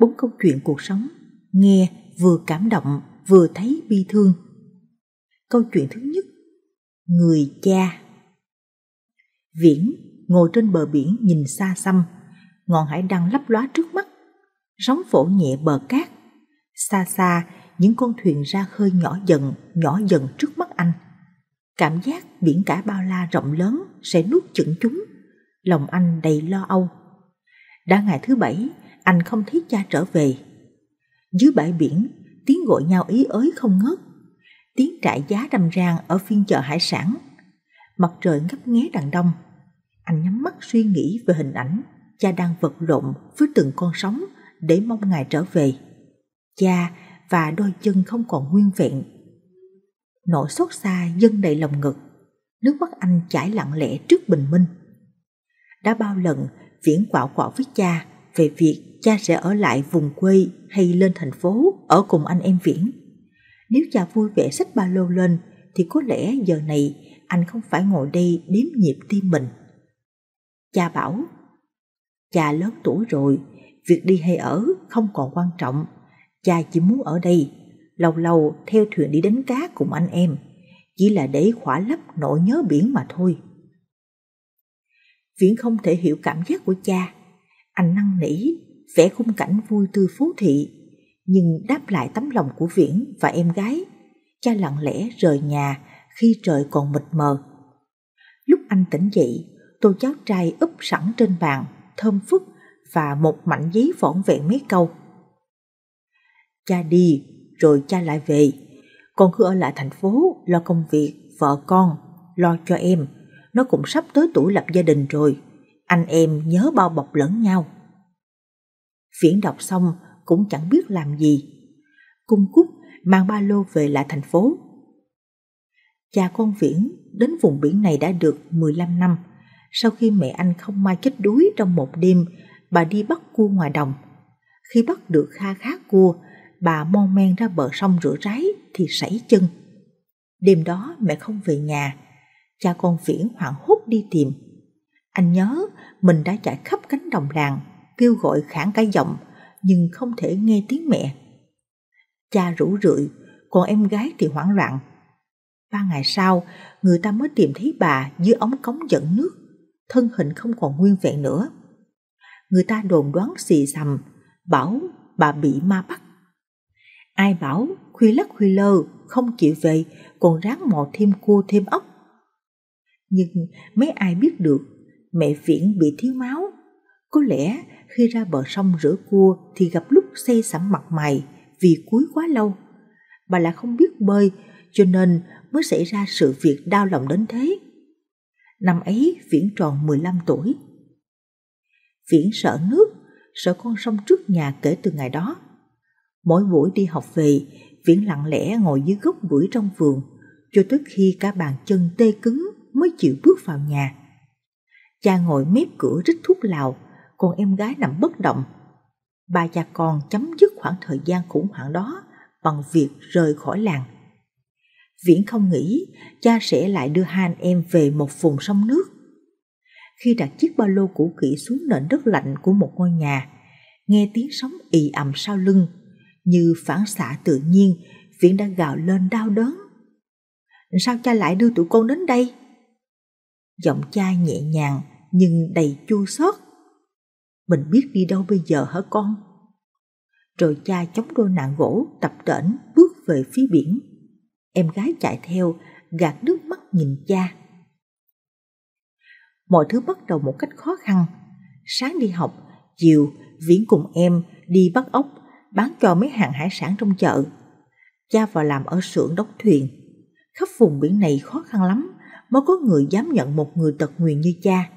bốn câu chuyện cuộc sống, nghe vừa cảm động vừa thấy bi thương. Câu chuyện thứ nhất, người cha. Viễn ngồi trên bờ biển nhìn xa xăm, ngọn hải đăng lấp lóa trước mắt, sóng phổ nhẹ bờ cát. Xa xa, những con thuyền ra khơi nhỏ dần, nhỏ dần trước mắt anh. Cảm giác biển cả bao la rộng lớn sẽ nuốt chửng chúng. Lòng anh đầy lo âu. Đã ngày thứ bảy, anh không thấy cha trở về. Dưới bãi biển, tiếng gọi nhau ý ới không ngớt. Tiếng trại giá đầm rang ở phiên chợ hải sản. Mặt trời ngấp nghé đằng đông. Anh nhắm mắt suy nghĩ về hình ảnh cha đang vật lộn với từng con sóng để mong ngài trở về. Cha và đôi chân không còn nguyên vẹn. Nỗi xót xa dâng đầy lòng ngực. Nước mắt anh chảy lặng lẽ trước bình minh. Đã bao lần viễn quạo quạo với cha về việc cha sẽ ở lại vùng quê hay lên thành phố ở cùng anh em Viễn. Nếu cha vui vẻ xách ba lô lên thì có lẽ giờ này anh không phải ngồi đây đếm nhịp tim mình. Cha bảo, cha lớn tuổi rồi, việc đi hay ở không còn quan trọng, cha chỉ muốn ở đây, lâu lâu theo thuyền đi đánh cá cùng anh em, chỉ là để khỏa lấp nỗi nhớ biển mà thôi. Viễn không thể hiểu cảm giác của cha, anh năn nỉ vẽ khung cảnh vui tươi phú thị, nhưng đáp lại tấm lòng của Viễn và em gái, cha lặng lẽ rời nhà khi trời còn mịt mờ. Lúc anh tỉnh dậy, tô cháu trai úp sẵn trên bàn, thơm phức và một mảnh giấy vỏn vẹn mấy câu. Cha đi, rồi cha lại về. Con cứ ở lại thành phố, lo công việc, vợ con, lo cho em. Nó cũng sắp tới tuổi lập gia đình rồi. Anh em nhớ bao bọc lẫn nhau. Viễn đọc xong cũng chẳng biết làm gì. Cung cúc mang ba lô về lại thành phố. Cha con Viễn đến vùng biển này đã được 15 năm. Sau khi mẹ anh không may chết đuối trong một đêm, bà đi bắt cua ngoài đồng. Khi bắt được kha khá cua, bà mon men ra bờ sông rửa ráy thì sảy chân. Đêm đó mẹ không về nhà, cha con Viễn hoảng hốt đi tìm. Anh nhớ mình đã chạy khắp cánh đồng làng kêu gọi khản cả giọng nhưng không thể nghe tiếng mẹ. Cha rủ rượi, còn em gái thì hoảng loạn. Ba ngày sau, người ta mới tìm thấy bà dưới ống cống dẫn nước, thân hình không còn nguyên vẹn nữa. Người ta đồn đoán xì xầm, bảo bà bị ma bắt. Ai bảo khuy lắc khuy lơ, không chịu về, còn ráng mò thêm cua thêm ốc. Nhưng mấy ai biết được, mẹ Viễn bị thiếu máu có lẽ khi ra bờ sông rửa cua thì gặp lúc say sẵn mặt mày vì cuối quá lâu. Bà lại không biết bơi cho nên mới xảy ra sự việc đau lòng đến thế. Năm ấy Viễn tròn 15 tuổi. Viễn sợ nước, sợ con sông trước nhà kể từ ngày đó. Mỗi buổi đi học về, Viễn lặng lẽ ngồi dưới gốc bưởi trong vườn cho tới khi cả bàn chân tê cứng mới chịu bước vào nhà. Cha ngồi mép cửa rít thuốc lào, còn em gái nằm bất động. Bà cha con chấm dứt khoảng thời gian khủng hoảng đó bằng việc rời khỏi làng. Viễn không nghĩ cha sẽ lại đưa hai anh em về một vùng sông nước. Khi đặt chiếc ba lô cũ kỹ xuống nền đất lạnh của một ngôi nhà, nghe tiếng sóng ì ầm sau lưng, như phản xạ tự nhiên, Viễn đã gào lên đau đớn. Sao cha lại đưa tụi con đến đây? Giọng cha nhẹ nhàng nhưng đầy chua xót mình biết đi đâu bây giờ hả con? Rồi cha chống đôi nạn gỗ tập trễn bước về phía biển. Em gái chạy theo, gạt nước mắt nhìn cha. Mọi thứ bắt đầu một cách khó khăn. Sáng đi học, chiều Viễn cùng em đi bắt ốc, bán cho mấy hàng hải sản trong chợ. Cha vào làm ở xưởng đóng thuyền. Khắp vùng biển này khó khăn lắm mới có người dám nhận một người tật nguyền như cha.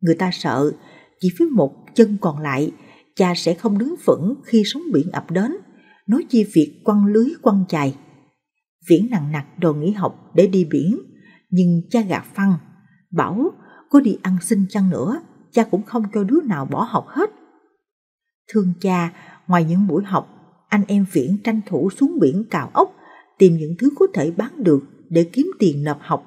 Người ta sợ chỉ với một chân còn lại, cha sẽ không đứng vững khi sóng biển ập đến, nói chi việc quăng lưới quăng chài. Viễn nặng nặc đòi nghỉ học để đi biển, nhưng cha gạt phăng, bảo có đi ăn xin chăng nữa, cha cũng không cho đứa nào bỏ học hết. Thương cha, ngoài những buổi học, anh em Viễn tranh thủ xuống biển cào ốc, tìm những thứ có thể bán được để kiếm tiền nộp học.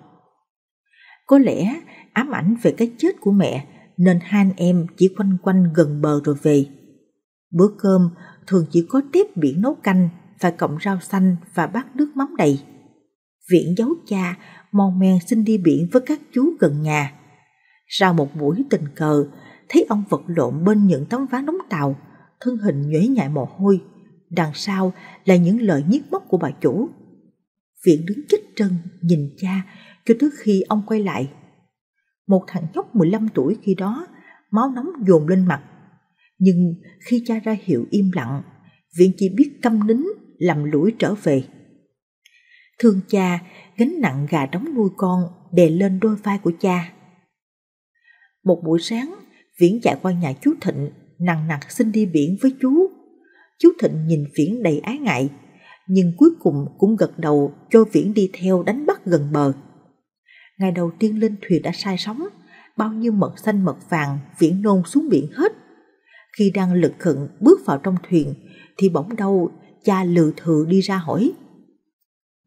Có lẽ ám ảnh về cái chết của mẹ nên hai anh em chỉ quanh quanh gần bờ rồi về. Bữa cơm thường chỉ có tép biển nấu canh và cộng rau xanh và bát nước mắm đầy. viện giấu cha mong men xin đi biển với các chú gần nhà. Sau một buổi tình cờ, thấy ông vật lộn bên những tấm ván đóng tàu, thân hình nhuế nhại mồ hôi, đằng sau là những lời nhiếc móc của bà chủ. Viện đứng chích chân nhìn cha cho tới khi ông quay lại một thằng nhóc 15 tuổi khi đó, máu nóng dồn lên mặt. Nhưng khi cha ra hiệu im lặng, viện chỉ biết câm nín, làm lũi trở về. Thương cha, gánh nặng gà đóng nuôi con đè lên đôi vai của cha. Một buổi sáng, Viễn chạy qua nhà chú Thịnh, nặng nặc xin đi biển với chú. Chú Thịnh nhìn Viễn đầy ái ngại, nhưng cuối cùng cũng gật đầu cho Viễn đi theo đánh bắt gần bờ. Ngày đầu tiên lên thuyền đã sai sóng, bao nhiêu mật xanh mật vàng viễn nôn xuống biển hết. Khi đang lực khựng bước vào trong thuyền thì bỗng đâu cha lừ thừa đi ra hỏi.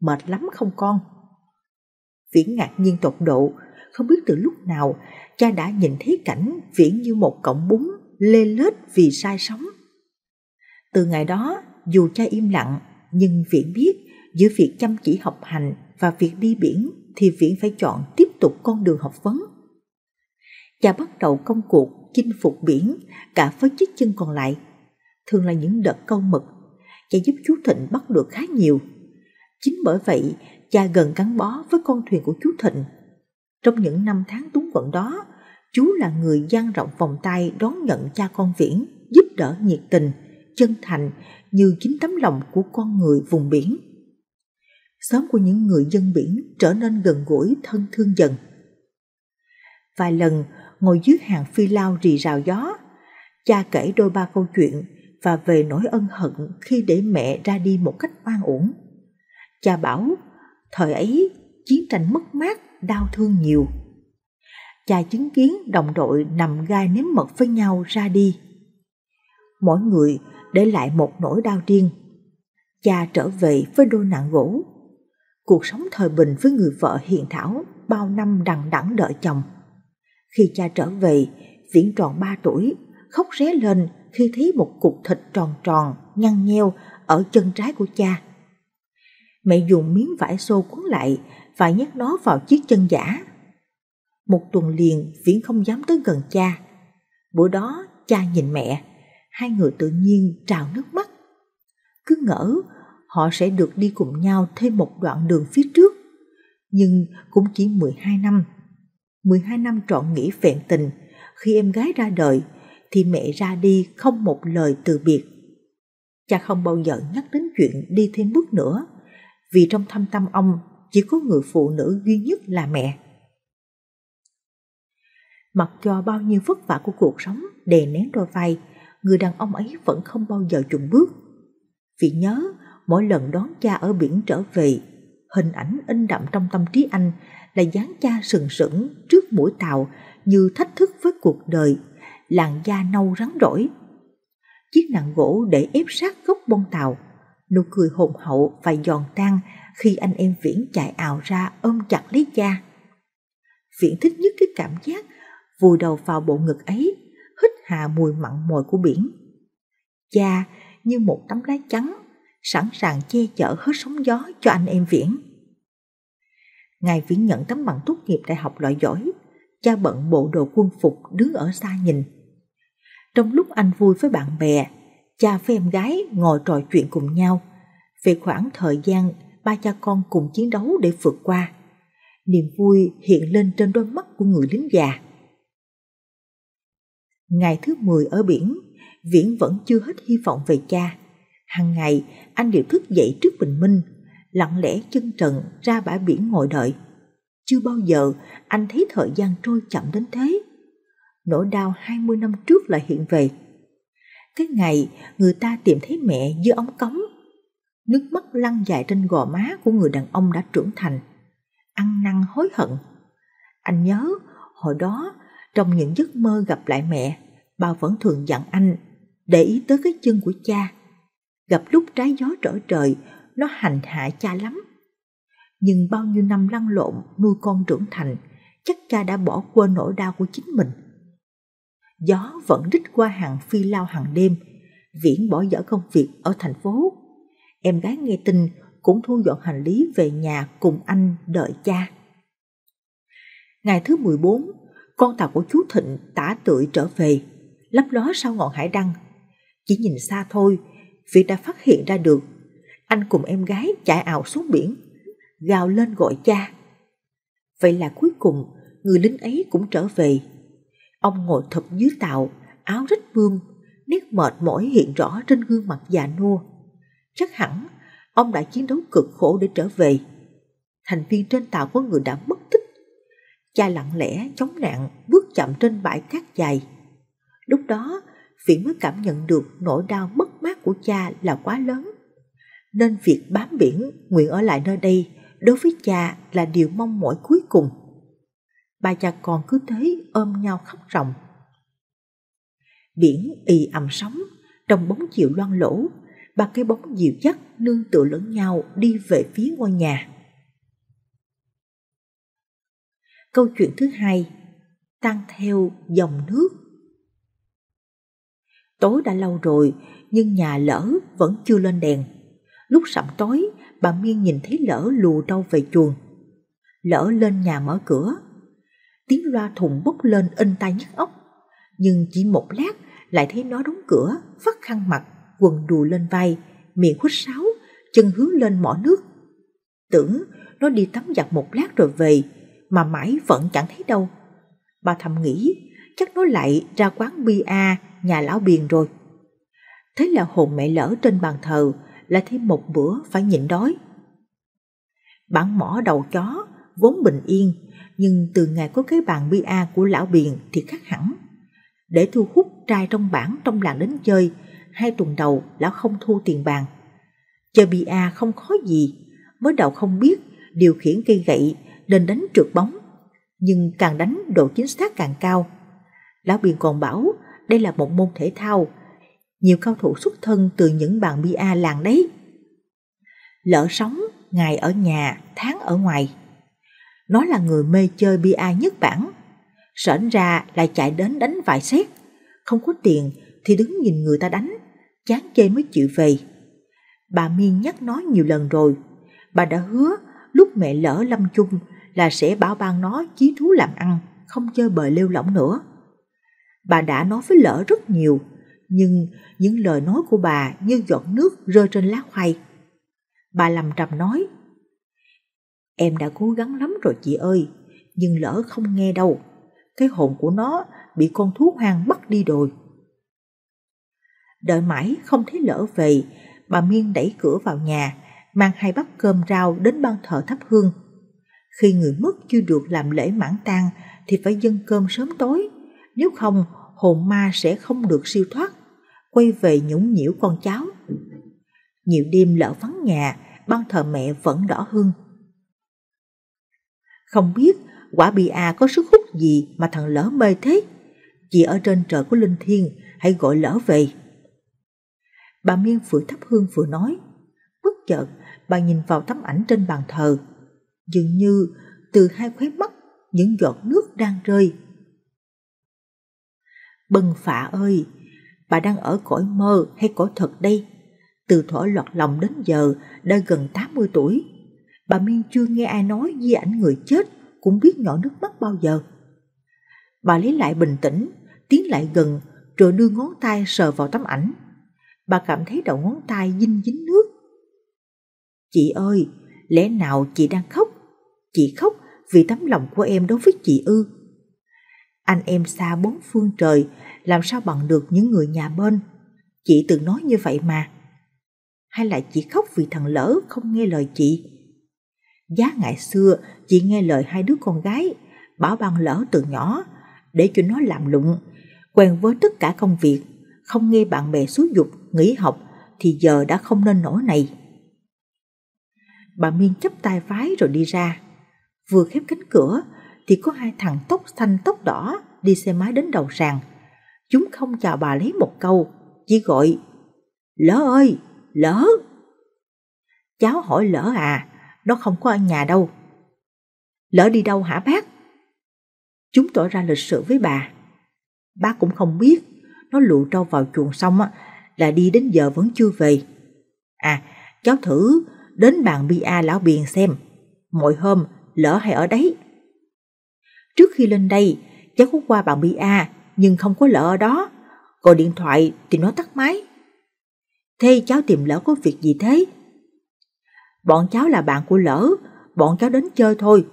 Mệt lắm không con? Viễn ngạc nhiên tột độ, không biết từ lúc nào cha đã nhìn thấy cảnh Viễn như một cọng bún lê lết vì sai sóng. Từ ngày đó, dù cha im lặng, nhưng Viễn biết giữa việc chăm chỉ học hành và việc đi biển thì Viễn phải chọn tiếp tục con đường học vấn. Cha bắt đầu công cuộc chinh phục biển cả với chiếc chân còn lại, thường là những đợt câu mực. Cha giúp chú Thịnh bắt được khá nhiều. Chính bởi vậy, cha gần gắn bó với con thuyền của chú Thịnh. Trong những năm tháng túng quẫn đó, chú là người dang rộng vòng tay đón nhận cha con Viễn, giúp đỡ nhiệt tình, chân thành như chính tấm lòng của con người vùng biển xóm của những người dân biển trở nên gần gũi thân thương dần. Vài lần ngồi dưới hàng phi lao rì rào gió, cha kể đôi ba câu chuyện và về nỗi ân hận khi để mẹ ra đi một cách oan uổng. Cha bảo, thời ấy chiến tranh mất mát, đau thương nhiều. Cha chứng kiến đồng đội nằm gai nếm mật với nhau ra đi. Mỗi người để lại một nỗi đau riêng. Cha trở về với đôi nặng gỗ cuộc sống thời bình với người vợ hiền thảo bao năm đằng đẵng đợi chồng. Khi cha trở về, Viễn tròn ba tuổi, khóc ré lên khi thấy một cục thịt tròn tròn, nhăn nheo ở chân trái của cha. Mẹ dùng miếng vải xô cuốn lại và nhét nó vào chiếc chân giả. Một tuần liền, Viễn không dám tới gần cha. Bữa đó, cha nhìn mẹ, hai người tự nhiên trào nước mắt. Cứ ngỡ họ sẽ được đi cùng nhau thêm một đoạn đường phía trước. Nhưng cũng chỉ 12 năm. 12 năm trọn nghỉ vẹn tình, khi em gái ra đời thì mẹ ra đi không một lời từ biệt. Cha không bao giờ nhắc đến chuyện đi thêm bước nữa, vì trong thâm tâm ông chỉ có người phụ nữ duy nhất là mẹ. Mặc cho bao nhiêu vất vả của cuộc sống đè nén đôi vai, người đàn ông ấy vẫn không bao giờ chùn bước. Vì nhớ mỗi lần đón cha ở biển trở về, hình ảnh in đậm trong tâm trí anh là dáng cha sừng sững trước mũi tàu như thách thức với cuộc đời, làn da nâu rắn rỏi, Chiếc nặng gỗ để ép sát gốc bông tàu, nụ cười hồn hậu và giòn tan khi anh em Viễn chạy ào ra ôm chặt lấy cha. Viễn thích nhất cái cảm giác vùi đầu vào bộ ngực ấy, hít hà mùi mặn mòi của biển. Cha như một tấm lá trắng sẵn sàng che chở hết sóng gió cho anh em Viễn. Ngài Viễn nhận tấm bằng tốt nghiệp đại học loại giỏi, cha bận bộ đồ quân phục đứng ở xa nhìn. Trong lúc anh vui với bạn bè, cha với em gái ngồi trò chuyện cùng nhau về khoảng thời gian ba cha con cùng chiến đấu để vượt qua. Niềm vui hiện lên trên đôi mắt của người lính già. Ngày thứ 10 ở biển, Viễn vẫn chưa hết hy vọng về cha. Hàng ngày, anh đều thức dậy trước bình minh, lặng lẽ chân trần ra bãi biển ngồi đợi. Chưa bao giờ anh thấy thời gian trôi chậm đến thế. Nỗi đau hai mươi năm trước lại hiện về. Cái ngày người ta tìm thấy mẹ dưới ống cống, nước mắt lăn dài trên gò má của người đàn ông đã trưởng thành, ăn năn hối hận. Anh nhớ, hồi đó, trong những giấc mơ gặp lại mẹ, bà vẫn thường dặn anh để ý tới cái chân của cha gặp lúc trái gió trở trời, nó hành hạ cha lắm. Nhưng bao nhiêu năm lăn lộn nuôi con trưởng thành, chắc cha đã bỏ quên nỗi đau của chính mình. Gió vẫn rít qua hàng phi lao hàng đêm, Viễn bỏ dở công việc ở thành phố. Em gái nghe tin cũng thu dọn hành lý về nhà cùng anh đợi cha. Ngày thứ 14, con tàu của chú Thịnh tả tưởi trở về, lấp ló sau ngọn hải đăng. Chỉ nhìn xa thôi vì đã phát hiện ra được. Anh cùng em gái chạy ảo xuống biển, gào lên gọi cha. Vậy là cuối cùng, người lính ấy cũng trở về. Ông ngồi thập dưới tàu, áo rách bươm, nét mệt mỏi hiện rõ trên gương mặt già nua. Chắc hẳn, ông đã chiến đấu cực khổ để trở về. Thành viên trên tàu có người đã mất tích. Cha lặng lẽ, chống nạn, bước chậm trên bãi cát dài. Lúc đó, Viễn mới cảm nhận được nỗi đau mất của cha là quá lớn. Nên việc bám biển, nguyện ở lại nơi đây đối với cha là điều mong mỏi cuối cùng. Ba cha con cứ thế ôm nhau khóc ròng. Biển y ầm sóng, trong bóng chiều loang lỗ, ba cái bóng dịu dắt nương tựa lẫn nhau đi về phía ngôi nhà. Câu chuyện thứ hai, tan theo dòng nước Tối đã lâu rồi, nhưng nhà lỡ vẫn chưa lên đèn. Lúc sẩm tối, bà Miên nhìn thấy lỡ lù trâu về chuồng. Lỡ lên nhà mở cửa. Tiếng loa thùng bốc lên in tai nhức óc. Nhưng chỉ một lát lại thấy nó đóng cửa, vắt khăn mặt, quần đùa lên vai, miệng hút sáo, chân hướng lên mỏ nước. Tưởng nó đi tắm giặt một lát rồi về, mà mãi vẫn chẳng thấy đâu. Bà thầm nghĩ, chắc nó lại ra quán bia nhà lão biền rồi. Thế là hồn mẹ lỡ trên bàn thờ là thêm một bữa phải nhịn đói. Bản mỏ đầu chó vốn bình yên nhưng từ ngày có cái bàn bia của lão biền thì khác hẳn. Để thu hút trai trong bản trong làng đến chơi, hai tuần đầu lão không thu tiền bàn. Chơi bia không khó gì, mới đầu không biết điều khiển cây gậy nên đánh trượt bóng. Nhưng càng đánh độ chính xác càng cao. Lão Biền còn bảo đây là một môn thể thao. Nhiều cao thủ xuất thân từ những bàn bia làng đấy. Lỡ sóng, ngày ở nhà, tháng ở ngoài. Nó là người mê chơi bia nhất bản. Sởn ra lại chạy đến đánh vài xét. Không có tiền thì đứng nhìn người ta đánh, chán chê mới chịu về. Bà Miên nhắc nó nhiều lần rồi. Bà đã hứa lúc mẹ lỡ lâm chung là sẽ bảo ban nó chí thú làm ăn, không chơi bời lêu lỏng nữa bà đã nói với lỡ rất nhiều, nhưng những lời nói của bà như giọt nước rơi trên lá khoai. Bà lầm trầm nói, Em đã cố gắng lắm rồi chị ơi, nhưng lỡ không nghe đâu. Cái hồn của nó bị con thú hoang bắt đi rồi. Đợi mãi không thấy lỡ về, bà Miên đẩy cửa vào nhà, mang hai bát cơm rau đến ban thờ thắp hương. Khi người mất chưa được làm lễ mãn tang thì phải dâng cơm sớm tối nếu không hồn ma sẽ không được siêu thoát, quay về nhũng nhiễu con cháu. Nhiều đêm lỡ vắng nhà, ban thờ mẹ vẫn đỏ hương. Không biết quả bia à có sức hút gì mà thằng lỡ mê thế? chị ở trên trời của Linh Thiên, hãy gọi lỡ về. Bà Miên vừa thắp hương vừa nói. Bất chợt, bà nhìn vào tấm ảnh trên bàn thờ. Dường như từ hai khóe mắt những giọt nước đang rơi Bân phạ ơi, bà đang ở cõi mơ hay cõi thật đây? Từ thuở lọt lòng đến giờ đã gần 80 tuổi. Bà Miên chưa nghe ai nói di ảnh người chết cũng biết nhỏ nước mắt bao giờ. Bà lấy lại bình tĩnh, tiến lại gần rồi đưa ngón tay sờ vào tấm ảnh. Bà cảm thấy đầu ngón tay dinh dính nước. Chị ơi, lẽ nào chị đang khóc? Chị khóc vì tấm lòng của em đối với chị ư? Anh em xa bốn phương trời, làm sao bằng được những người nhà bên. Chị từng nói như vậy mà. Hay là chị khóc vì thằng lỡ không nghe lời chị? Giá ngày xưa, chị nghe lời hai đứa con gái, bảo bằng lỡ từ nhỏ, để cho nó làm lụng, quen với tất cả công việc, không nghe bạn bè xúi dục, nghỉ học, thì giờ đã không nên nổi này. Bà Miên chấp tay vái rồi đi ra, vừa khép cánh cửa thì có hai thằng tóc xanh tóc đỏ đi xe máy đến đầu sàn. Chúng không chào bà lấy một câu, chỉ gọi Lỡ ơi, lỡ! Cháu hỏi lỡ à, nó không có ở nhà đâu. Lỡ đi đâu hả bác? Chúng tỏ ra lịch sự với bà. Bác cũng không biết, nó lụ trâu vào chuồng xong á, là đi đến giờ vẫn chưa về. À, cháu thử đến bàn bia lão biền xem. Mỗi hôm, lỡ hay ở đấy Trước khi lên đây, cháu có qua bà a nhưng không có lỡ ở đó. Gọi điện thoại thì nó tắt máy. Thế cháu tìm lỡ có việc gì thế? Bọn cháu là bạn của lỡ, bọn cháu đến chơi thôi.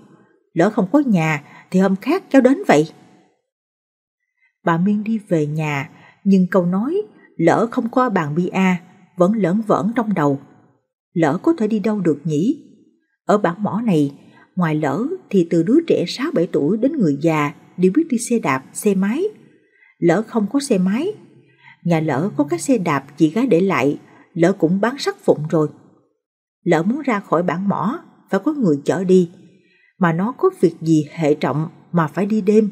Lỡ không có nhà thì hôm khác cháu đến vậy. Bà Miên đi về nhà, nhưng câu nói lỡ không có bàn a vẫn lởn vẫn trong đầu. Lỡ có thể đi đâu được nhỉ? Ở bản mỏ này ngoài lỡ thì từ đứa trẻ 6-7 tuổi đến người già đều biết đi xe đạp, xe máy. Lỡ không có xe máy, nhà lỡ có cái xe đạp chị gái để lại, lỡ cũng bán sắt phụng rồi. Lỡ muốn ra khỏi bản mỏ, phải có người chở đi, mà nó có việc gì hệ trọng mà phải đi đêm.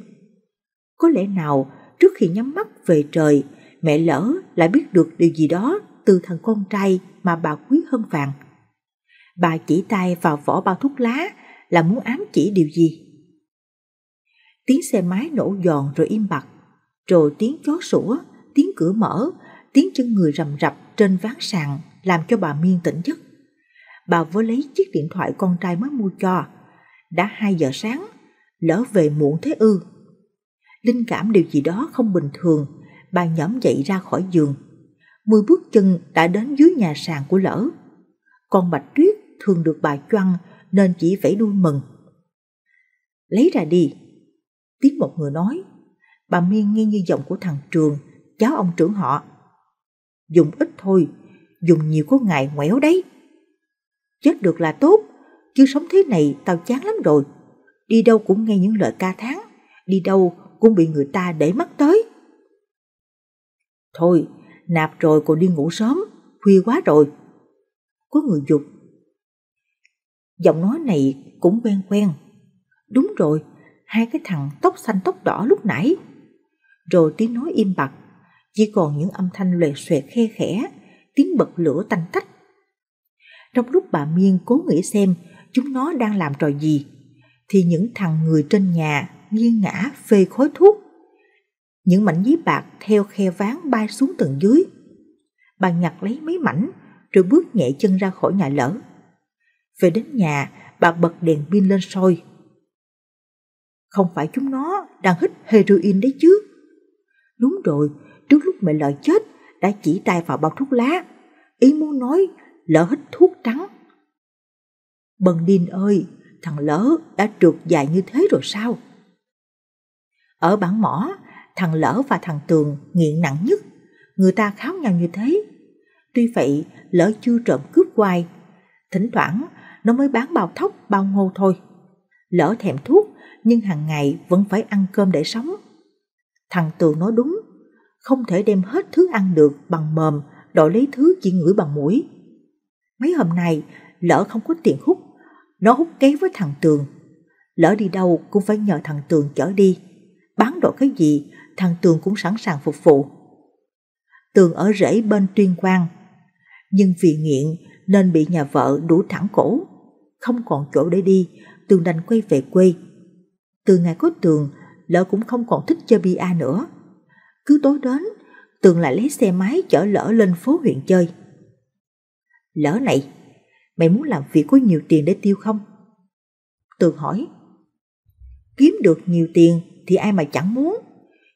Có lẽ nào trước khi nhắm mắt về trời, mẹ lỡ lại biết được điều gì đó từ thằng con trai mà bà quý hơn vàng. Bà chỉ tay vào vỏ bao thuốc lá là muốn ám chỉ điều gì. Tiếng xe máy nổ giòn rồi im bặt, rồi tiếng chó sủa, tiếng cửa mở, tiếng chân người rầm rập trên ván sàn làm cho bà Miên tỉnh giấc. Bà vớ lấy chiếc điện thoại con trai mới mua cho. Đã hai giờ sáng, lỡ về muộn thế ư. Linh cảm điều gì đó không bình thường, bà nhõm dậy ra khỏi giường. Mười bước chân đã đến dưới nhà sàn của lỡ. Con Bạch Tuyết thường được bà choăn nên chỉ vẫy đuôi mừng. Lấy ra đi. tiếng một người nói, bà Miên nghe như giọng của thằng Trường, cháu ông trưởng họ. Dùng ít thôi, dùng nhiều có ngại ngoẻo đấy. Chết được là tốt, chứ sống thế này tao chán lắm rồi. Đi đâu cũng nghe những lời ca tháng, đi đâu cũng bị người ta để mắt tới. Thôi, nạp rồi còn đi ngủ sớm, khuya quá rồi. Có người dục giọng nói này cũng quen quen. Đúng rồi, hai cái thằng tóc xanh tóc đỏ lúc nãy. Rồi tiếng nói im bặt, chỉ còn những âm thanh lệ xuệ khe khẽ, tiếng bật lửa tanh tách. Trong lúc bà Miên cố nghĩ xem chúng nó đang làm trò gì, thì những thằng người trên nhà nghiêng ngã phê khói thuốc. Những mảnh giấy bạc theo khe ván bay xuống tầng dưới. Bà nhặt lấy mấy mảnh rồi bước nhẹ chân ra khỏi nhà lỡ. Về đến nhà, bà bật đèn pin lên soi. Không phải chúng nó đang hít heroin đấy chứ. Đúng rồi, trước lúc mẹ lợi chết, đã chỉ tay vào bao thuốc lá. Ý muốn nói, lỡ hít thuốc trắng. Bần điên ơi, thằng lỡ đã trượt dài như thế rồi sao? Ở bản mỏ, thằng lỡ và thằng tường nghiện nặng nhất. Người ta kháo nhau như thế. Tuy vậy, lỡ chưa trộm cướp hoài. Thỉnh thoảng, nó mới bán bao thóc, bao ngô thôi. Lỡ thèm thuốc, nhưng hàng ngày vẫn phải ăn cơm để sống. Thằng Tường nói đúng, không thể đem hết thứ ăn được bằng mồm, đổi lấy thứ chỉ ngửi bằng mũi. Mấy hôm nay, lỡ không có tiền hút, nó hút ké với thằng Tường. Lỡ đi đâu cũng phải nhờ thằng Tường chở đi. Bán đồ cái gì, thằng Tường cũng sẵn sàng phục vụ. Tường ở rễ bên tuyên quang, nhưng vì nghiện nên bị nhà vợ đuổi thẳng cổ, không còn chỗ để đi, Tường đành quay về quê. Từ ngày có Tường, Lỡ cũng không còn thích chơi bia nữa. Cứ tối đến, Tường lại lấy xe máy chở Lỡ lên phố huyện chơi. Lỡ này, mày muốn làm việc có nhiều tiền để tiêu không? Tường hỏi. Kiếm được nhiều tiền thì ai mà chẳng muốn,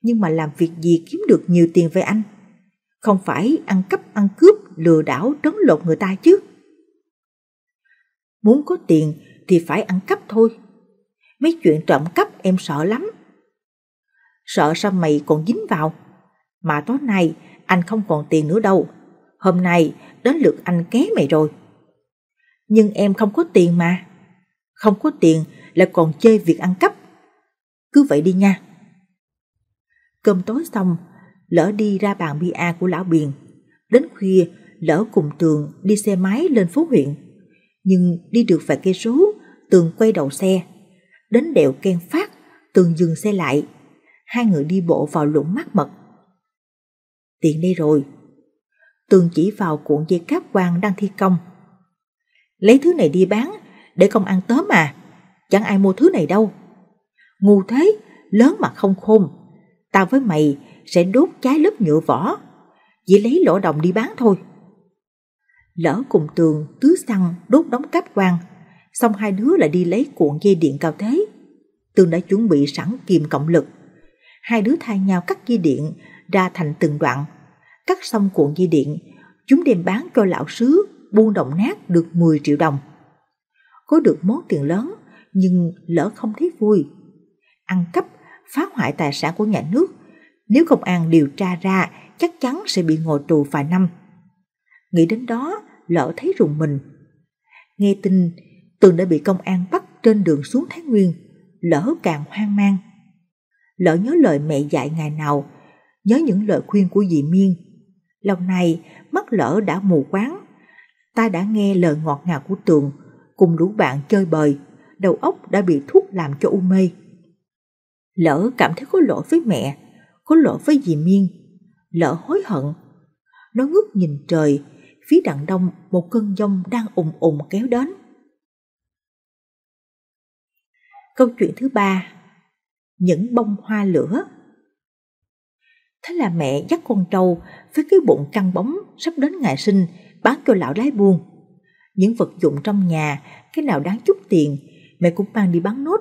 nhưng mà làm việc gì kiếm được nhiều tiền với anh? không phải ăn cắp ăn cướp lừa đảo trấn lột người ta chứ muốn có tiền thì phải ăn cắp thôi mấy chuyện trộm cắp em sợ lắm sợ sao mày còn dính vào mà tối nay anh không còn tiền nữa đâu hôm nay đến lượt anh ké mày rồi nhưng em không có tiền mà không có tiền lại còn chơi việc ăn cắp cứ vậy đi nha cơm tối xong lỡ đi ra bàn bia của lão Biền, đến khuya lỡ cùng Tường đi xe máy lên phố huyện. Nhưng đi được vài cây số, Tường quay đầu xe. Đến đèo Ken Phát, Tường dừng xe lại. Hai người đi bộ vào lũng mát mật. tiền đây rồi. Tường chỉ vào cuộn dây cáp quang đang thi công. Lấy thứ này đi bán, để công ăn tớ mà. Chẳng ai mua thứ này đâu. Ngu thế, lớn mà không khôn. Tao với mày sẽ đốt cháy lớp nhựa vỏ, chỉ lấy lỗ đồng đi bán thôi. Lỡ cùng tường tứ xăng đốt đóng cáp quang, xong hai đứa lại đi lấy cuộn dây điện cao thế. Tường đã chuẩn bị sẵn kìm cộng lực. Hai đứa thay nhau cắt dây điện ra thành từng đoạn. Cắt xong cuộn dây điện, chúng đem bán cho lão sứ buôn động nát được 10 triệu đồng. Có được món tiền lớn, nhưng lỡ không thấy vui. Ăn cắp, phá hoại tài sản của nhà nước nếu công an điều tra ra, chắc chắn sẽ bị ngồi tù vài năm. Nghĩ đến đó, lỡ thấy rùng mình. Nghe tin, Tường đã bị công an bắt trên đường xuống Thái Nguyên, lỡ càng hoang mang. Lỡ nhớ lời mẹ dạy ngày nào, nhớ những lời khuyên của dị Miên. Lòng này, mắt lỡ đã mù quáng. Ta đã nghe lời ngọt ngào của Tường, cùng lũ bạn chơi bời, đầu óc đã bị thuốc làm cho u mê. Lỡ cảm thấy có lỗi với mẹ, có lỗi với dì Miên, lỡ hối hận. Nó ngước nhìn trời, phía đằng đông một cơn giông đang ùn ùn kéo đến. Câu chuyện thứ ba Những bông hoa lửa Thế là mẹ dắt con trâu với cái bụng căng bóng sắp đến ngày sinh bán cho lão lái buôn. Những vật dụng trong nhà, cái nào đáng chút tiền, mẹ cũng mang đi bán nốt.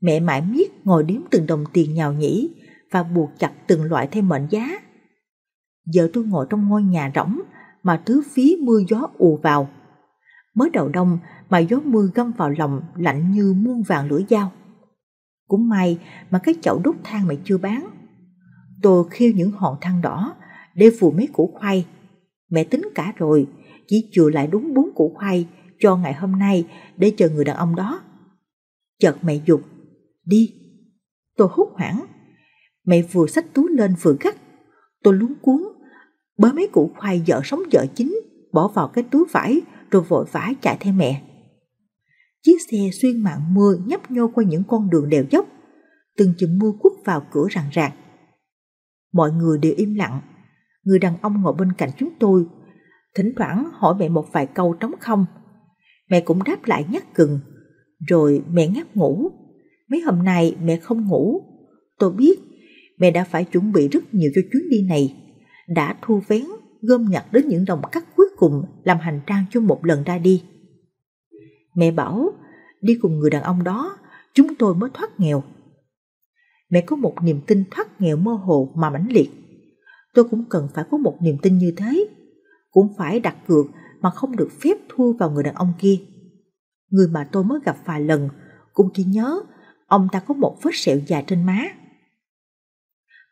Mẹ mãi miết ngồi đếm từng đồng tiền nhào nhĩ, và buộc chặt từng loại theo mệnh giá. Giờ tôi ngồi trong ngôi nhà rỗng mà tứ phía mưa gió ù vào. Mới đầu đông mà gió mưa găm vào lòng lạnh như muôn vàng lưỡi dao. Cũng may mà cái chậu đốt than mày chưa bán. Tôi khiêu những hòn than đỏ để vùi mấy củ khoai. Mẹ tính cả rồi, chỉ chừa lại đúng bốn củ khoai cho ngày hôm nay để chờ người đàn ông đó. Chợt mẹ dục, đi. Tôi hốt hoảng Mẹ vừa xách túi lên vừa gắt. Tôi luống cuốn, bới mấy củ khoai vợ sống vợ chính, bỏ vào cái túi vải rồi vội vã chạy theo mẹ. Chiếc xe xuyên mạng mưa nhấp nhô qua những con đường đèo dốc, từng chùm mưa quất vào cửa rằn rạc. Mọi người đều im lặng, người đàn ông ngồi bên cạnh chúng tôi, thỉnh thoảng hỏi mẹ một vài câu trống không. Mẹ cũng đáp lại nhắc gừng, rồi mẹ ngáp ngủ. Mấy hôm nay mẹ không ngủ, tôi biết mẹ đã phải chuẩn bị rất nhiều cho chuyến đi này. Đã thu vén, gom nhặt đến những đồng cắt cuối cùng làm hành trang cho một lần ra đi. Mẹ bảo, đi cùng người đàn ông đó, chúng tôi mới thoát nghèo. Mẹ có một niềm tin thoát nghèo mơ hồ mà mãnh liệt. Tôi cũng cần phải có một niềm tin như thế. Cũng phải đặt cược mà không được phép thua vào người đàn ông kia. Người mà tôi mới gặp vài lần, cũng chỉ nhớ ông ta có một vết sẹo dài trên má.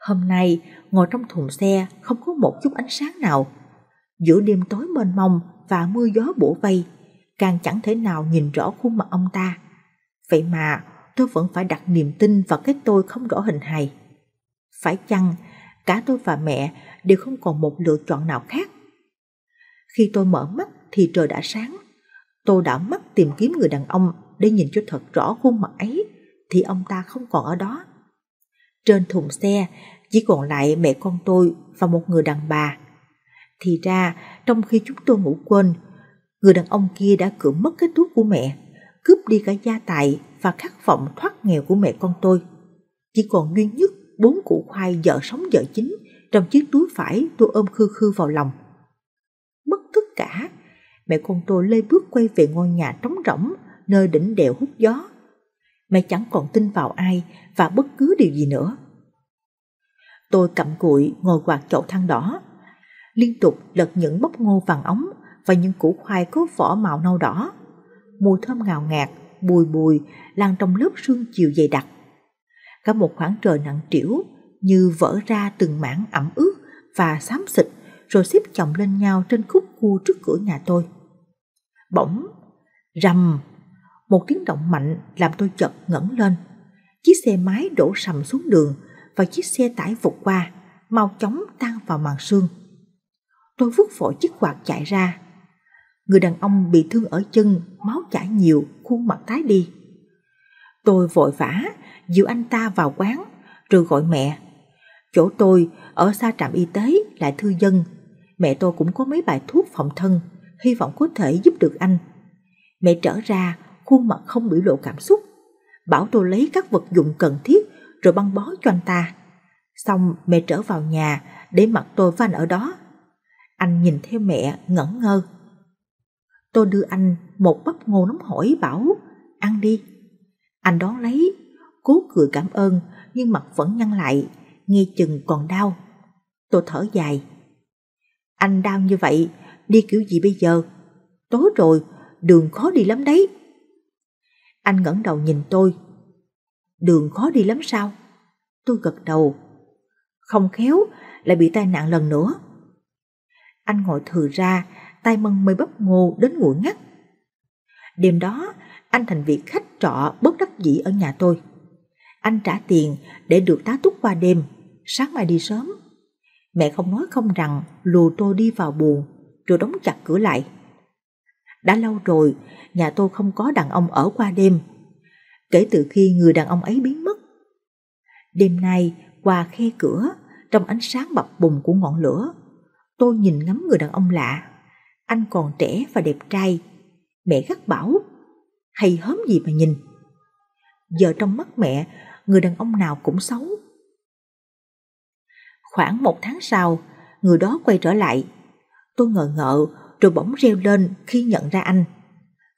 Hôm nay, ngồi trong thùng xe không có một chút ánh sáng nào. Giữa đêm tối mênh mông và mưa gió bổ vây, càng chẳng thể nào nhìn rõ khuôn mặt ông ta. Vậy mà, tôi vẫn phải đặt niềm tin vào cái tôi không rõ hình hài. Phải chăng, cả tôi và mẹ đều không còn một lựa chọn nào khác? Khi tôi mở mắt thì trời đã sáng. Tôi đã mắt tìm kiếm người đàn ông để nhìn cho thật rõ khuôn mặt ấy, thì ông ta không còn ở đó. Trên thùng xe, chỉ còn lại mẹ con tôi và một người đàn bà. Thì ra, trong khi chúng tôi ngủ quên, người đàn ông kia đã cưỡng mất cái thuốc của mẹ, cướp đi cả gia tài và khát vọng thoát nghèo của mẹ con tôi. Chỉ còn duy nhất bốn củ khoai vợ sống vợ chính trong chiếc túi phải tôi ôm khư khư vào lòng. Mất tất cả, mẹ con tôi lê bước quay về ngôi nhà trống rỗng nơi đỉnh đèo hút gió. Mẹ chẳng còn tin vào ai và bất cứ điều gì nữa. Tôi cặm cụi ngồi quạt chậu than đỏ, liên tục lật những bắp ngô vàng ống và những củ khoai có vỏ màu nâu đỏ. Mùi thơm ngào ngạt, bùi bùi lan trong lớp sương chiều dày đặc. Cả một khoảng trời nặng trĩu như vỡ ra từng mảng ẩm ướt và xám xịt rồi xếp chồng lên nhau trên khúc cua trước cửa nhà tôi. Bỗng, rầm, một tiếng động mạnh làm tôi chợt ngẩng lên. Chiếc xe máy đổ sầm xuống đường và chiếc xe tải vụt qua, mau chóng tan vào màn sương. Tôi vứt vội chiếc quạt chạy ra. Người đàn ông bị thương ở chân, máu chảy nhiều, khuôn mặt tái đi. Tôi vội vã dìu anh ta vào quán rồi gọi mẹ. Chỗ tôi ở xa trạm y tế lại thư dân, mẹ tôi cũng có mấy bài thuốc phòng thân, hy vọng có thể giúp được anh. Mẹ trở ra, khuôn mặt không biểu lộ cảm xúc, bảo tôi lấy các vật dụng cần thiết rồi băng bó cho anh ta. Xong mẹ trở vào nhà để mặc tôi và anh ở đó. Anh nhìn theo mẹ ngẩn ngơ. Tôi đưa anh một bắp ngô nóng hổi bảo ăn đi. Anh đón lấy, cố cười cảm ơn nhưng mặt vẫn nhăn lại, nghe chừng còn đau. Tôi thở dài. Anh đau như vậy, đi kiểu gì bây giờ? Tối rồi, đường khó đi lắm đấy. Anh ngẩng đầu nhìn tôi, Đường khó đi lắm sao? Tôi gật đầu. Không khéo, lại bị tai nạn lần nữa. Anh ngồi thừa ra, tay mân mây bấp ngô đến nguội ngắt. Đêm đó, anh thành việc khách trọ bất đắc dĩ ở nhà tôi. Anh trả tiền để được tá túc qua đêm, sáng mai đi sớm. Mẹ không nói không rằng lùa tôi đi vào buồn, rồi đóng chặt cửa lại. Đã lâu rồi, nhà tôi không có đàn ông ở qua đêm, kể từ khi người đàn ông ấy biến mất. Đêm nay, qua khe cửa, trong ánh sáng bập bùng của ngọn lửa, tôi nhìn ngắm người đàn ông lạ. Anh còn trẻ và đẹp trai. Mẹ gắt bảo, hay hớm gì mà nhìn. Giờ trong mắt mẹ, người đàn ông nào cũng xấu. Khoảng một tháng sau, người đó quay trở lại. Tôi ngờ ngợ rồi bỗng reo lên khi nhận ra anh.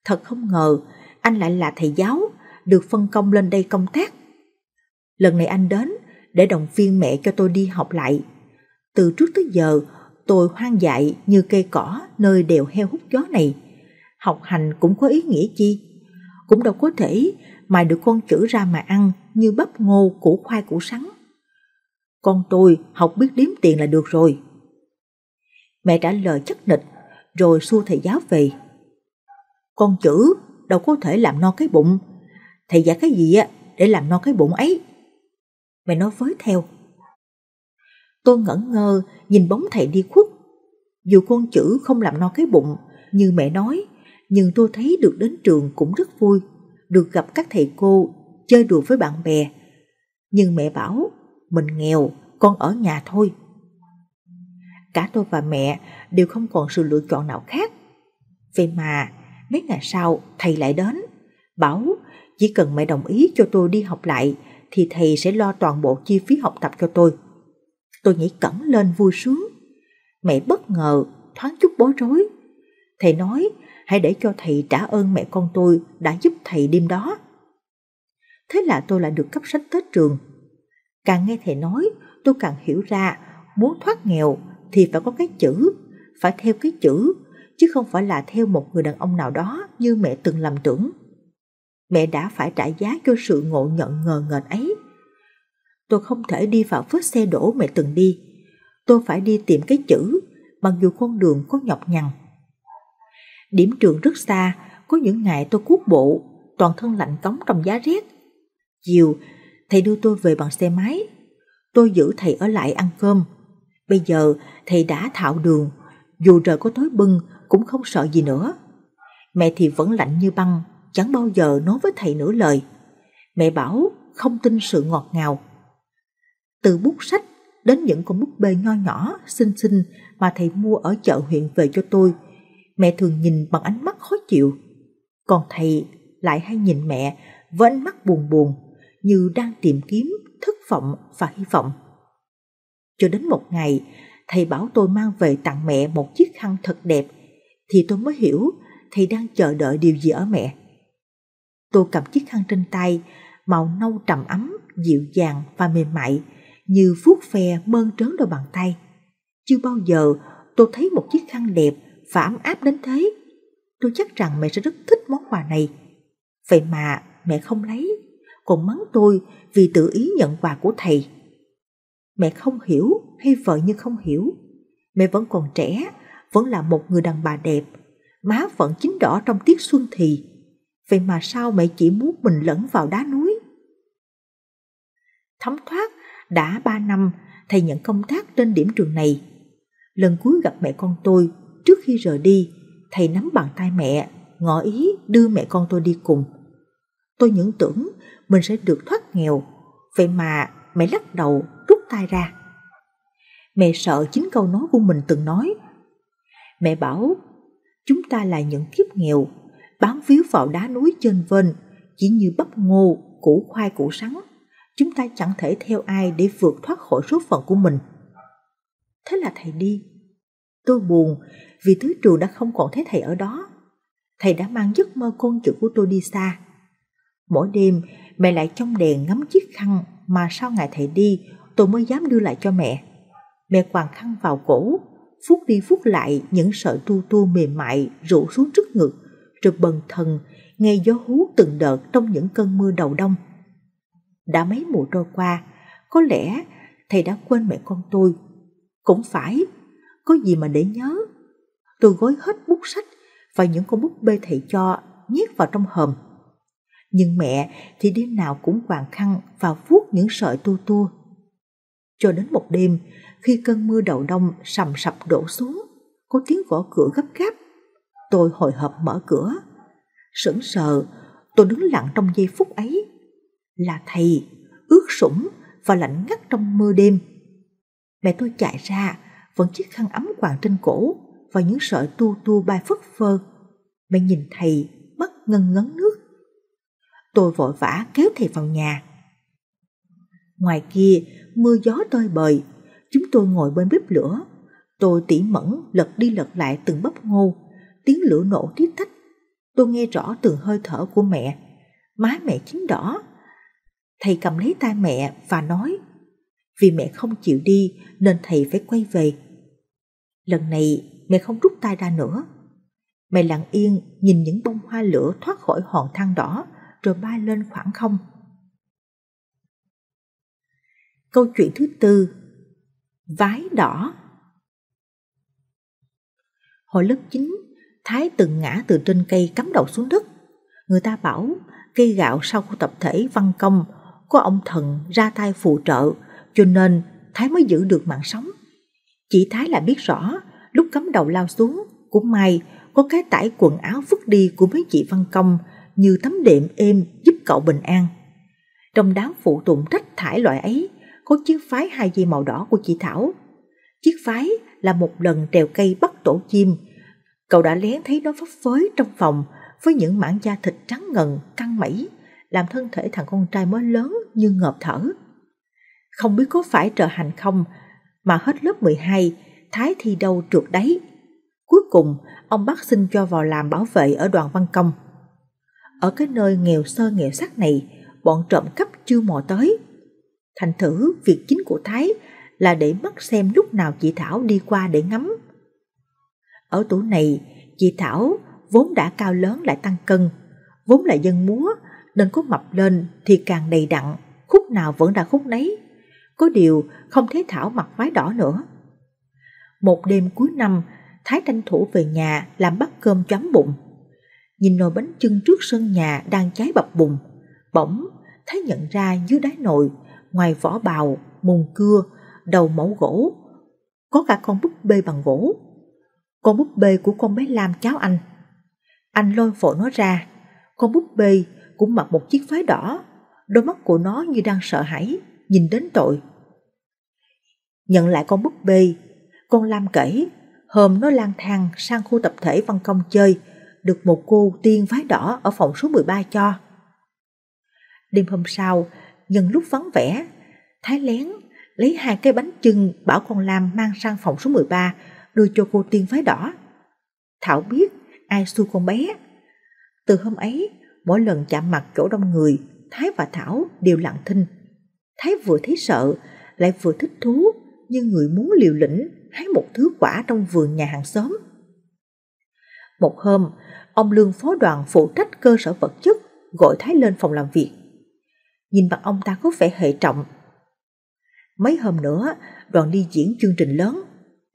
Thật không ngờ, anh lại là thầy giáo được phân công lên đây công tác. Lần này anh đến để động viên mẹ cho tôi đi học lại. Từ trước tới giờ, tôi hoang dại như cây cỏ nơi đều heo hút gió này. Học hành cũng có ý nghĩa chi? Cũng đâu có thể mà được con chữ ra mà ăn như bắp ngô, củ khoai, củ sắn. Con tôi học biết đếm tiền là được rồi. Mẹ trả lời chắc nịch, rồi xua thầy giáo về. Con chữ đâu có thể làm no cái bụng thầy dạy cái gì á để làm no cái bụng ấy. Mẹ nói với theo. Tôi ngẩn ngơ nhìn bóng thầy đi khuất. Dù con chữ không làm no cái bụng như mẹ nói, nhưng tôi thấy được đến trường cũng rất vui, được gặp các thầy cô, chơi đùa với bạn bè. Nhưng mẹ bảo, mình nghèo, con ở nhà thôi. Cả tôi và mẹ đều không còn sự lựa chọn nào khác. Vậy mà, mấy ngày sau thầy lại đến, bảo chỉ cần mẹ đồng ý cho tôi đi học lại thì thầy sẽ lo toàn bộ chi phí học tập cho tôi. Tôi nhảy cẩn lên vui sướng. Mẹ bất ngờ, thoáng chút bối rối. Thầy nói, hãy để cho thầy trả ơn mẹ con tôi đã giúp thầy đêm đó. Thế là tôi lại được cấp sách tới trường. Càng nghe thầy nói, tôi càng hiểu ra muốn thoát nghèo thì phải có cái chữ, phải theo cái chữ, chứ không phải là theo một người đàn ông nào đó như mẹ từng làm tưởng mẹ đã phải trả giá cho sự ngộ nhận ngờ nghệch ấy. Tôi không thể đi vào vết xe đổ mẹ từng đi. Tôi phải đi tìm cái chữ, mặc dù con đường có nhọc nhằn. Điểm trường rất xa, có những ngày tôi cuốc bộ, toàn thân lạnh cống trong giá rét. Chiều, thầy đưa tôi về bằng xe máy. Tôi giữ thầy ở lại ăn cơm. Bây giờ, thầy đã thạo đường, dù trời có tối bưng cũng không sợ gì nữa. Mẹ thì vẫn lạnh như băng, chẳng bao giờ nói với thầy nửa lời. Mẹ bảo không tin sự ngọt ngào. Từ bút sách đến những con búp bê nho nhỏ, xinh xinh mà thầy mua ở chợ huyện về cho tôi, mẹ thường nhìn bằng ánh mắt khó chịu. Còn thầy lại hay nhìn mẹ với ánh mắt buồn buồn, như đang tìm kiếm thất vọng và hy vọng. Cho đến một ngày, thầy bảo tôi mang về tặng mẹ một chiếc khăn thật đẹp, thì tôi mới hiểu thầy đang chờ đợi điều gì ở mẹ. Tôi cầm chiếc khăn trên tay, màu nâu trầm ấm, dịu dàng và mềm mại, như vuốt phe mơn trớn đôi bàn tay. Chưa bao giờ tôi thấy một chiếc khăn đẹp và ấm áp đến thế. Tôi chắc rằng mẹ sẽ rất thích món quà này. Vậy mà mẹ không lấy, còn mắng tôi vì tự ý nhận quà của thầy. Mẹ không hiểu hay vợ như không hiểu. Mẹ vẫn còn trẻ, vẫn là một người đàn bà đẹp, má vẫn chín đỏ trong tiết xuân thì Vậy mà sao mẹ chỉ muốn mình lẫn vào đá núi? Thấm thoát, đã ba năm, thầy nhận công tác trên điểm trường này. Lần cuối gặp mẹ con tôi, trước khi rời đi, thầy nắm bàn tay mẹ, ngỏ ý đưa mẹ con tôi đi cùng. Tôi những tưởng mình sẽ được thoát nghèo, vậy mà mẹ lắc đầu rút tay ra. Mẹ sợ chính câu nói của mình từng nói. Mẹ bảo, chúng ta là những kiếp nghèo, bám víu vào đá núi trên vênh, chỉ như bắp ngô, củ khoai củ sắn. Chúng ta chẳng thể theo ai để vượt thoát khỏi số phận của mình. Thế là thầy đi. Tôi buồn vì tứ trường đã không còn thấy thầy ở đó. Thầy đã mang giấc mơ con chữ của tôi đi xa. Mỗi đêm, mẹ lại trong đèn ngắm chiếc khăn mà sau ngày thầy đi, tôi mới dám đưa lại cho mẹ. Mẹ quàng khăn vào cổ, phút đi phút lại những sợi tu tu mềm mại rủ xuống trước ngực rồi bần thần, nghe gió hú từng đợt trong những cơn mưa đầu đông. Đã mấy mùa trôi qua, có lẽ thầy đã quên mẹ con tôi. Cũng phải, có gì mà để nhớ. Tôi gói hết bút sách và những con bút bê thầy cho nhét vào trong hòm. Nhưng mẹ thì đêm nào cũng hoàng khăn và vuốt những sợi tua tua. Cho đến một đêm, khi cơn mưa đầu đông sầm sập đổ xuống, có tiếng vỏ cửa gấp gáp Tôi hồi hộp mở cửa. Sững sờ, tôi đứng lặng trong giây phút ấy. Là thầy, ướt sũng và lạnh ngắt trong mưa đêm. Mẹ tôi chạy ra, vẫn chiếc khăn ấm quàng trên cổ và những sợi tu tu bay phất phơ. Mẹ nhìn thầy, mắt ngân ngấn nước. Tôi vội vã kéo thầy vào nhà. Ngoài kia, mưa gió tơi bời, chúng tôi ngồi bên bếp lửa. Tôi tỉ mẫn lật đi lật lại từng bắp ngô, tiếng lửa nổ tí tách. Tôi nghe rõ từng hơi thở của mẹ. Má mẹ chín đỏ. Thầy cầm lấy tay mẹ và nói Vì mẹ không chịu đi nên thầy phải quay về. Lần này mẹ không rút tay ra nữa. Mẹ lặng yên nhìn những bông hoa lửa thoát khỏi hòn thang đỏ rồi bay lên khoảng không. Câu chuyện thứ tư Vái đỏ Hồi lớp 9, Thái từng ngã từ trên cây cắm đầu xuống đất. Người ta bảo cây gạo sau khu tập thể Văn Công có ông thần ra tay phụ trợ cho nên Thái mới giữ được mạng sống. Chị Thái là biết rõ lúc cắm đầu lao xuống cũng may có cái tải quần áo vứt đi của mấy chị Văn Công như tấm đệm êm giúp cậu bình an. Trong đám phụ tụng rách thải loại ấy có chiếc phái hai dây màu đỏ của chị Thảo. Chiếc phái là một lần trèo cây bắt tổ chim Cậu đã lén thấy nó phấp phới trong phòng với những mảng da thịt trắng ngần, căng mẩy, làm thân thể thằng con trai mới lớn như ngợp thở. Không biết có phải trợ hành không mà hết lớp 12, Thái thi đâu trượt đấy. Cuối cùng, ông bác xin cho vào làm bảo vệ ở đoàn văn công. Ở cái nơi nghèo sơ nghèo sắc này, bọn trộm cắp chưa mò tới. Thành thử, việc chính của Thái là để mắt xem lúc nào chị Thảo đi qua để ngắm. Ở tuổi này, chị Thảo vốn đã cao lớn lại tăng cân, vốn là dân múa nên có mập lên thì càng đầy đặn, khúc nào vẫn đã khúc nấy. Có điều không thấy Thảo mặc váy đỏ nữa. Một đêm cuối năm, Thái tranh thủ về nhà làm bát cơm chấm bụng. Nhìn nồi bánh chưng trước sân nhà đang cháy bập bùng, bỗng Thái nhận ra dưới đáy nồi, ngoài vỏ bào, mùng cưa, đầu mẫu gỗ, có cả con búp bê bằng gỗ con búp bê của con bé Lam cháu anh. Anh lôi phổ nó ra, con búp bê cũng mặc một chiếc váy đỏ, đôi mắt của nó như đang sợ hãi, nhìn đến tội. Nhận lại con búp bê, con Lam kể, hôm nó lang thang sang khu tập thể văn công chơi, được một cô tiên váy đỏ ở phòng số 13 cho. Đêm hôm sau, nhân lúc vắng vẻ, Thái lén lấy hai cái bánh chưng bảo con Lam mang sang phòng số 13 đưa cho cô tiên phái đỏ. Thảo biết ai xui con bé. Từ hôm ấy, mỗi lần chạm mặt chỗ đông người, Thái và Thảo đều lặng thinh. Thái vừa thấy sợ, lại vừa thích thú, như người muốn liều lĩnh hái một thứ quả trong vườn nhà hàng xóm. Một hôm, ông Lương Phó Đoàn phụ trách cơ sở vật chất gọi Thái lên phòng làm việc. Nhìn mặt ông ta có vẻ hệ trọng. Mấy hôm nữa, đoàn đi diễn chương trình lớn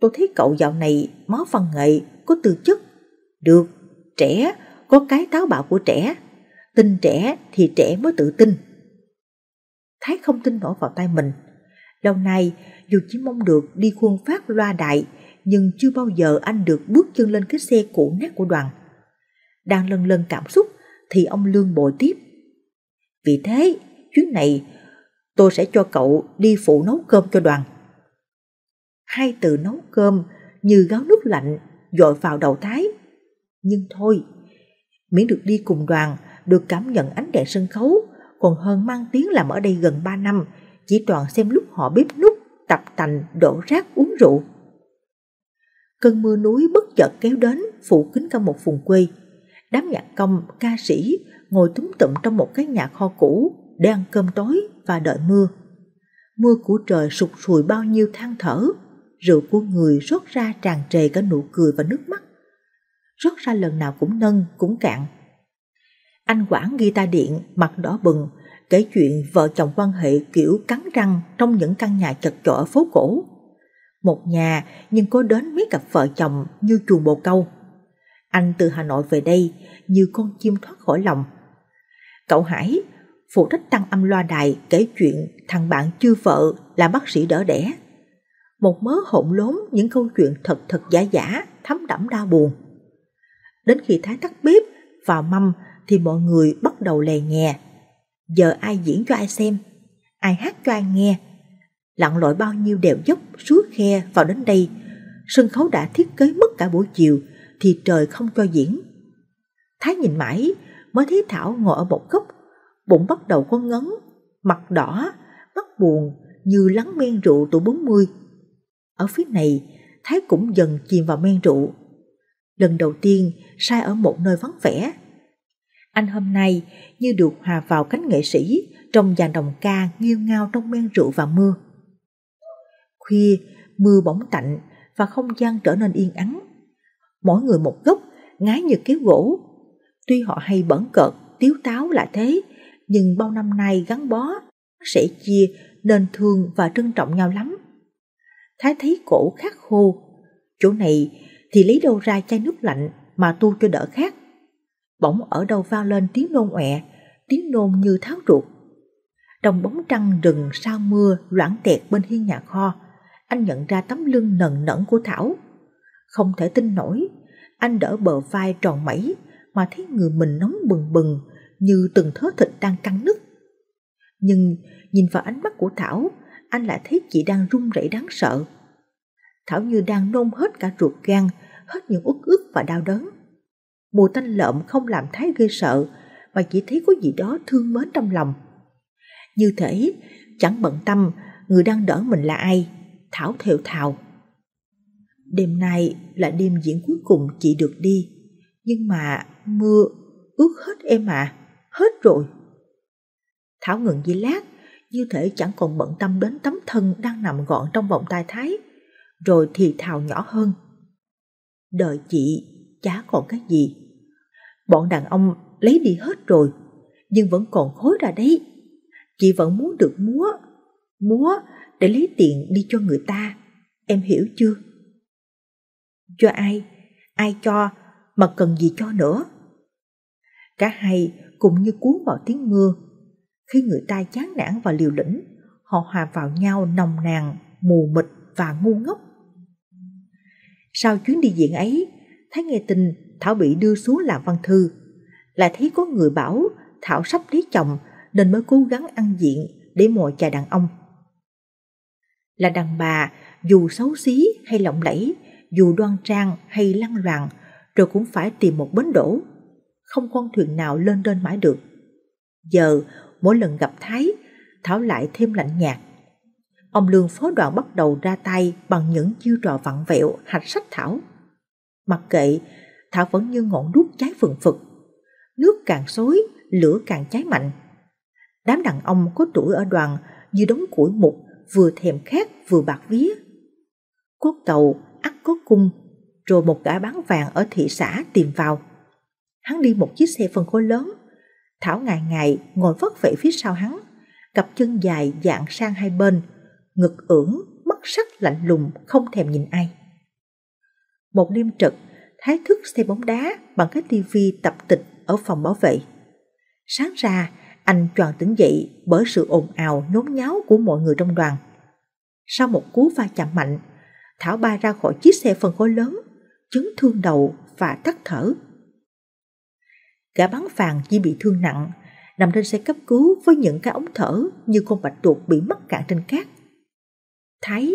tôi thấy cậu dạo này máu phần nghệ, có tư chất. Được, trẻ, có cái táo bạo của trẻ. Tin trẻ thì trẻ mới tự tin. Thái không tin nổi vào tay mình. Lâu nay, dù chỉ mong được đi khuôn phát loa đại, nhưng chưa bao giờ anh được bước chân lên cái xe cũ nát của đoàn. Đang lần lần cảm xúc thì ông Lương bồi tiếp. Vì thế, chuyến này tôi sẽ cho cậu đi phụ nấu cơm cho đoàn hai tự nấu cơm như gáo nước lạnh dội vào đầu thái. Nhưng thôi, miễn được đi cùng đoàn, được cảm nhận ánh đèn sân khấu, còn hơn mang tiếng làm ở đây gần 3 năm, chỉ toàn xem lúc họ bếp nút, tập tành, đổ rác, uống rượu. Cơn mưa núi bất chợt kéo đến, phủ kín cả một vùng quê. Đám nhạc công, ca sĩ ngồi túm tụm trong một cái nhà kho cũ để ăn cơm tối và đợi mưa. Mưa của trời sụt sùi bao nhiêu than thở, rượu của người rót ra tràn trề cả nụ cười và nước mắt. Rót ra lần nào cũng nâng, cũng cạn. Anh quản ghi ta điện, mặt đỏ bừng, kể chuyện vợ chồng quan hệ kiểu cắn răng trong những căn nhà chật chội ở phố cổ. Một nhà nhưng có đến mấy cặp vợ chồng như chuồng bồ câu. Anh từ Hà Nội về đây như con chim thoát khỏi lòng. Cậu Hải phụ trách tăng âm loa đài kể chuyện thằng bạn chưa vợ là bác sĩ đỡ đẻ một mớ hỗn lốn những câu chuyện thật thật giả giả, thấm đẫm đau buồn. Đến khi Thái tắt bếp, vào mâm thì mọi người bắt đầu lè nhè. Giờ ai diễn cho ai xem, ai hát cho ai nghe. Lặn lội bao nhiêu đèo dốc suốt khe vào đến đây, sân khấu đã thiết kế mất cả buổi chiều thì trời không cho diễn. Thái nhìn mãi mới thấy Thảo ngồi ở một góc, bụng bắt đầu có ngấn, mặt đỏ, mắt buồn như lắng men rượu tuổi 40 ở phía này, Thái cũng dần chìm vào men rượu. Lần đầu tiên, sai ở một nơi vắng vẻ. Anh hôm nay như được hòa vào cánh nghệ sĩ trong dàn đồng ca nghiêu ngao trong men rượu và mưa. Khuya, mưa bỗng tạnh và không gian trở nên yên ắng. Mỗi người một góc, ngái như kéo gỗ. Tuy họ hay bẩn cợt, tiếu táo là thế, nhưng bao năm nay gắn bó, sẽ chia nên thương và trân trọng nhau lắm. Thái thấy cổ khát khô. Chỗ này thì lấy đâu ra chai nước lạnh mà tu cho đỡ khát. Bỗng ở đâu vang lên tiếng nôn ọe, tiếng nôn như tháo ruột. Trong bóng trăng rừng sau mưa loãng tẹt bên hiên nhà kho, anh nhận ra tấm lưng nần nẫn của Thảo. Không thể tin nổi, anh đỡ bờ vai tròn mẩy mà thấy người mình nóng bừng bừng như từng thớ thịt đang căng nứt. Nhưng nhìn vào ánh mắt của Thảo anh lại thấy chị đang run rẩy đáng sợ. Thảo Như đang nôn hết cả ruột gan, hết những uất ức và đau đớn. Mùa tanh lợm không làm thấy ghê sợ, mà chỉ thấy có gì đó thương mến trong lòng. Như thể chẳng bận tâm người đang đỡ mình là ai, Thảo thều thào. Đêm nay là đêm diễn cuối cùng chị được đi, nhưng mà mưa ướt hết em à, hết rồi. Thảo ngừng dây lát, như thể chẳng còn bận tâm đến tấm thân đang nằm gọn trong vòng tay Thái, rồi thì thào nhỏ hơn. đợi chị, chả còn cái gì. Bọn đàn ông lấy đi hết rồi, nhưng vẫn còn khối ra đấy. Chị vẫn muốn được múa, múa để lấy tiền đi cho người ta, em hiểu chưa? Cho ai? Ai cho mà cần gì cho nữa? Cả hai cùng như cuốn vào tiếng mưa khi người ta chán nản và liều lĩnh, họ hòa vào nhau nồng nàn, mù mịt và ngu ngốc. Sau chuyến đi diện ấy, thấy nghe tin Thảo bị đưa xuống làm văn thư, lại thấy có người bảo Thảo sắp lấy chồng nên mới cố gắng ăn diện để mồi chài đàn ông. Là đàn bà, dù xấu xí hay lộng lẫy, dù đoan trang hay lăng loàn, rồi cũng phải tìm một bến đổ. Không con thuyền nào lên trên mãi được. Giờ, mỗi lần gặp Thái, Thảo lại thêm lạnh nhạt. Ông Lương phó đoạn bắt đầu ra tay bằng những chiêu trò vặn vẹo hạch sách Thảo. Mặc kệ, Thảo vẫn như ngọn đuốc cháy phừng phực. Nước càng xối, lửa càng cháy mạnh. Đám đàn ông có tuổi ở đoàn như đống củi mục vừa thèm khát vừa bạc vía. Cốt tàu, ắt có cung, rồi một gã bán vàng ở thị xã tìm vào. Hắn đi một chiếc xe phân khối lớn Thảo ngày ngày ngồi vất vẩy phía sau hắn, cặp chân dài dạng sang hai bên, ngực ưỡn, mắt sắc lạnh lùng không thèm nhìn ai. Một đêm trực, Thái thức xem bóng đá bằng cái tivi tập tịch ở phòng bảo vệ. Sáng ra, anh tròn tỉnh dậy bởi sự ồn ào nhốn nháo của mọi người trong đoàn. Sau một cú va chạm mạnh, Thảo bay ra khỏi chiếc xe phân khối lớn, chấn thương đầu và tắt thở Gã bắn phàn chỉ bị thương nặng, nằm trên xe cấp cứu với những cái ống thở như con bạch tuộc bị mắc cạn trên cát. Thái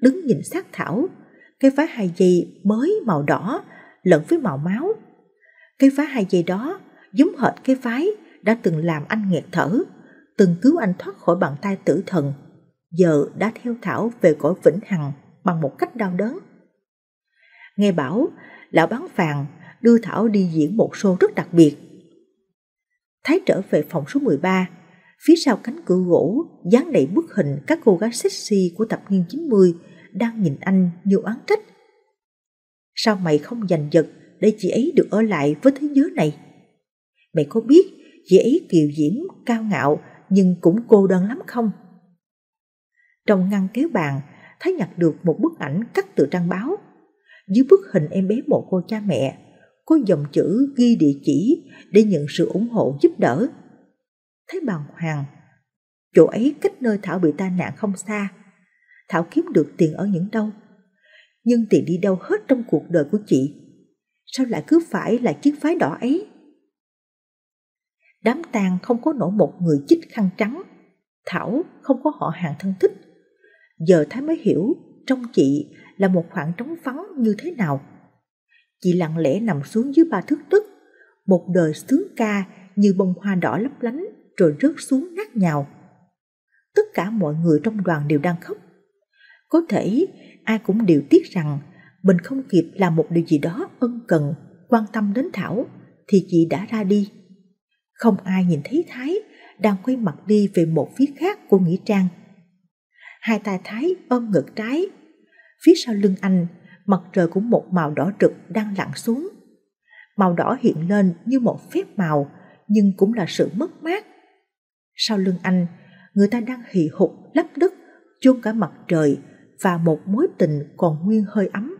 đứng nhìn sát thảo, cái phá hai dây mới màu đỏ lẫn với màu máu. Cái phá hai dây đó giống hệt cái phái đã từng làm anh nghẹt thở, từng cứu anh thoát khỏi bàn tay tử thần, giờ đã theo Thảo về cõi vĩnh hằng bằng một cách đau đớn. Nghe bảo, lão bán vàng đưa Thảo đi diễn một show rất đặc biệt. Thái trở về phòng số 13, phía sau cánh cửa gỗ dán đầy bức hình các cô gái sexy của thập niên 90 đang nhìn anh như oán trách. Sao mày không giành giật để chị ấy được ở lại với thế giới này? Mày có biết chị ấy kiều diễm, cao ngạo nhưng cũng cô đơn lắm không? Trong ngăn kéo bàn, Thái nhặt được một bức ảnh cắt từ trang báo. Dưới bức hình em bé một cô cha mẹ có dòng chữ ghi địa chỉ để nhận sự ủng hộ giúp đỡ. Thấy bàng hoàng, chỗ ấy cách nơi Thảo bị tai nạn không xa. Thảo kiếm được tiền ở những đâu, nhưng tiền đi đâu hết trong cuộc đời của chị. Sao lại cứ phải là chiếc phái đỏ ấy? Đám tang không có nổi một người chích khăn trắng, Thảo không có họ hàng thân thích. Giờ Thái mới hiểu trong chị là một khoảng trống vắng như thế nào chị lặng lẽ nằm xuống dưới ba thước đất một đời sướng ca như bông hoa đỏ lấp lánh rồi rớt xuống nát nhào tất cả mọi người trong đoàn đều đang khóc có thể ai cũng đều tiếc rằng mình không kịp làm một điều gì đó ân cần quan tâm đến thảo thì chị đã ra đi không ai nhìn thấy thái đang quay mặt đi về một phía khác của nghĩa trang hai tay thái ôm ngực trái phía sau lưng anh mặt trời cũng một màu đỏ rực đang lặn xuống. Màu đỏ hiện lên như một phép màu, nhưng cũng là sự mất mát. Sau lưng anh, người ta đang hì hục lấp đất, chôn cả mặt trời và một mối tình còn nguyên hơi ấm.